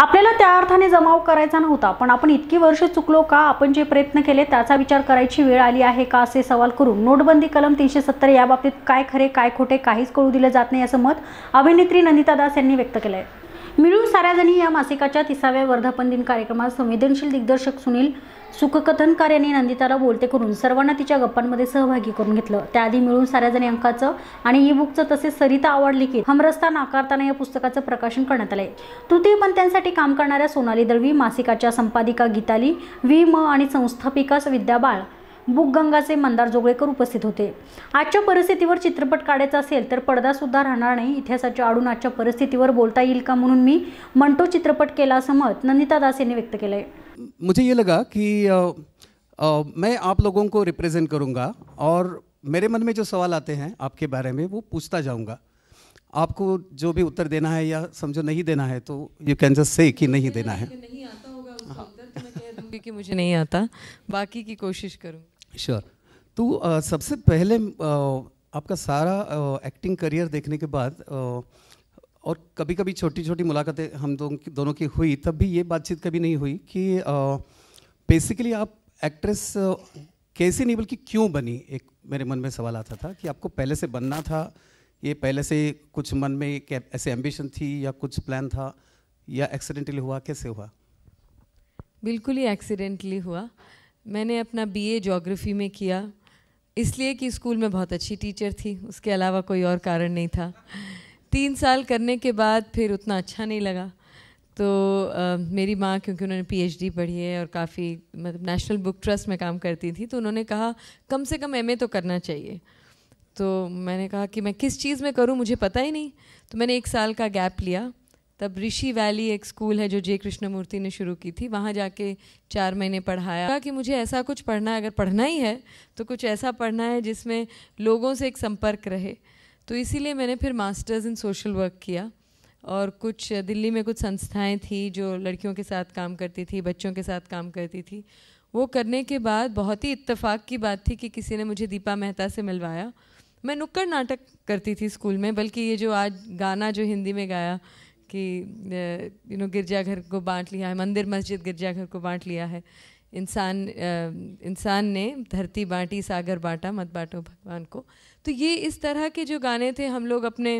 आपल्याला त्या अर्थाने जमाव करायचा नव्हता पण आपण इतकी वर्ष चुकलो का आपण जे प्रयत्न केले त्याचा विचार करायची वेळ आली आहे का असे सवाल करून नोटबंदी कलम तीनशे सत्तर याबाबतीत काय खरे काय खोटे काहीच कळू दिलं जात नाही असं मत अभिनेत्री नंदिता दास यांनी व्यक्त केलं मिळून साऱ्याजणी या मासिकाच्या तिसाव्या वर्धापन दिन कार्यक्रमात संवेदनशील दिग्दर्शक सुनील सुखकथनकार यांनी नंदिताला बोलते करून सर्वांना तिच्या गप्पांमध्ये सहभागी करून घेतलं त्याआधी मिळून साऱ्याजणी अंकाचं आणि ई बुकचं तसेच सरिता आवडली की हमरस्ता नाकारताना या पुस्तकाचं प्रकाशन करण्यात आलंय पंत्यांसाठी काम करणाऱ्या सोनाली दळवी मासिकाच्या संपादिका गीताली वी म आणि संस्थापिका विद्याबाळ बुकगंगाचे मंदार जोगळेकर उपस्थित होते आजच्या परिस्थितीवर चित्रपट काढायचा असेल तर पडदासुद्धा राहणार नाही इतिहासाच्या आडून आजच्या परिस्थितीवर बोलता येईल का म्हणून मी मंटो चित्रपट केला असं मत नंदिता दास यांनी व्यक्त केलं आहे मुझे ये लगा की आ, आ, मैं आप लोगों को रिप्रेजेंट करूंगा और मेरे मन में जो सवाल आते हैं आपके बारे में वो पूछता जाऊंगा आपको जो भी उत्तर देना है या समझो नहीं देना है तो यू कैन जस्ट से कि नहीं देना है नहीं आता होगा हाँ। कि मुझे नहीं आता बाकी की कोशिश करूँगी श्योर तो सबसे पहले आपका सारा एक्टिंग करियर देखने के बाद और कभी कभी छोटी छोटी मुलाकातें हम दोनों की दोनों की हुई तब भी ये बातचीत कभी नहीं हुई कि बेसिकली आप एक्ट्रेस कैसे नहीं बल्कि क्यों बनी एक मेरे मन में सवाल आता था कि आपको पहले से बनना था ये पहले से कुछ मन में एक ऐसे एम्बिशन थी या कुछ प्लान था या एक्सीडेंटली हुआ कैसे हुआ बिल्कुल ही एक्सीडेंटली हुआ मैंने अपना बीए ज्योग्राफी में किया इसलिए कि स्कूल में बहुत अच्छी टीचर थी उसके अलावा कोई और कारण नहीं था तीन साल करने के बाद फिर उतना अच्छा नहीं लगा तो आ, मेरी माँ क्योंकि उन्होंने पीएचडी पढ़ी है और काफ़ी मतलब नेशनल बुक ट्रस्ट में काम करती थी तो उन्होंने कहा कम से कम एमए तो करना चाहिए तो मैंने कहा कि मैं किस चीज़ में करूँ मुझे पता ही नहीं तो मैंने एक साल का गैप लिया तब ऋषि वैली एक स्कूल है जो जे कृष्णमूर्ति ने शुरू की थी वहाँ जाके चार महीने पढ़ाया कि मुझे ऐसा कुछ पढ़ना है अगर पढ़ना ही है तो कुछ ऐसा पढ़ना है जिसमें लोगों से एक संपर्क रहे तो इसीलिए मैंने फिर मास्टर्स इन सोशल वर्क किया और कुछ दिल्ली में कुछ संस्थाएं थी जो लड़कियों के साथ काम करती थी बच्चों के साथ काम करती थी वो करने के बाद बहुत ही इत्तेफाक की बात थी कि किसी ने मुझे दीपा मेहता से मिलवाया मैं नुक्कड़ नाटक करती थी स्कूल में बल्कि ये जो आज गाना जो हिंदी में गाया कि यू नो गिरजाघर को बांट लिया है मंदिर मस्जिद गिरजाघर को बांट लिया है इंसान इंसान ने धरती बांटी सागर बांटा मत बांटो भगवान को तो ये इस तरह के जो गाने थे हम लोग अपने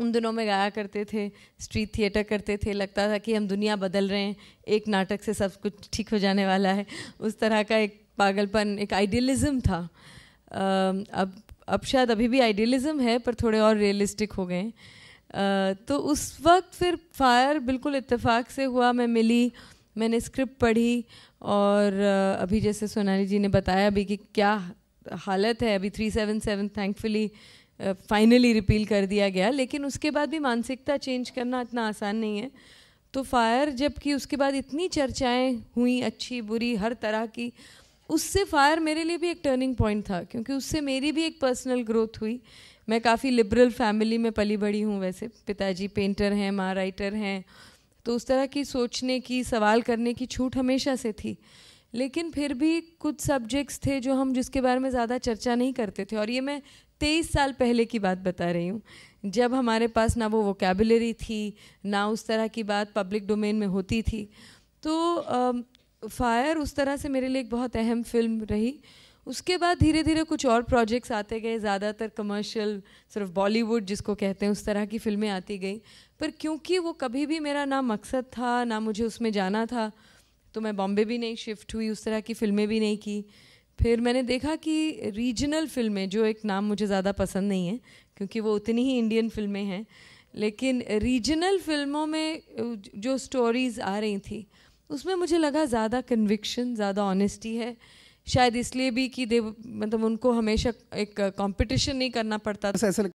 उन दिनों में गाया करते थे स्ट्रीट थिएटर करते थे लगता था कि हम दुनिया बदल रहे हैं एक नाटक से सब कुछ ठीक हो जाने वाला है उस तरह का एक पागलपन एक आइडियलिज्म था अब अब शायद अभी भी आइडियलिज्म है पर थोड़े और रियलिस्टिक हो गए हैं तो उस वक्त फिर फायर बिल्कुल इत्तेफाक से हुआ मैं मिली मैंने स्क्रिप्ट पढ़ी और अभी जैसे सोनाली जी ने बताया अभी कि क्या हालत है अभी three seven seven thankfully finally repeal कर दिया गया लेकिन उसके बाद भी मानसिकता चेंज करना इतना आसान नहीं है तो फायर जबकि उसके बाद इतनी चर्चाएं हुई अच्छी बुरी हर तरह की उससे फायर मेरे लिए भी एक टर्निंग पॉइंट था क्योंकि उससे मेरी भी एक पर्सनल ग्रोथ हुई मैं काफ़ी लिबरल फैमिली में पली बड़ी हूँ वैसे पिताजी पेंटर हैं माँ राइटर हैं तो उस तरह की सोचने की सवाल करने की छूट हमेशा से थी लेकिन फिर भी कुछ सब्जेक्ट्स थे जो हम जिसके बारे में ज़्यादा चर्चा नहीं करते थे और ये मैं तेईस साल पहले की बात बता रही हूँ जब हमारे पास ना वो वोकेबलरी थी ना उस तरह की बात पब्लिक डोमेन में होती थी तो फायर उस तरह से मेरे लिए एक बहुत अहम फिल्म रही उसके बाद धीरे धीरे कुछ और प्रोजेक्ट्स आते गए ज़्यादातर कमर्शियल सिर्फ बॉलीवुड जिसको कहते हैं उस तरह की फिल्में आती गई पर क्योंकि वो कभी भी मेरा ना मकसद था ना मुझे उसमें जाना था तो मैं बॉम्बे भी नहीं शिफ्ट हुई उस तरह की फिल्में भी नहीं की फिर मैंने देखा कि रीजनल फिल्में जो एक नाम मुझे ज़्यादा पसंद नहीं है क्योंकि वो उतनी ही इंडियन फिल्में हैं लेकिन रीजनल फिल्मों में जो स्टोरीज़ आ रही थी उसमें मुझे लगा ज़्यादा कन्विक्शन ज़्यादा ऑनेस्टी है शायद इसलिए भी कि दे मतलब उनको हमेशा एक कंपटीशन नहीं करना पड़ता था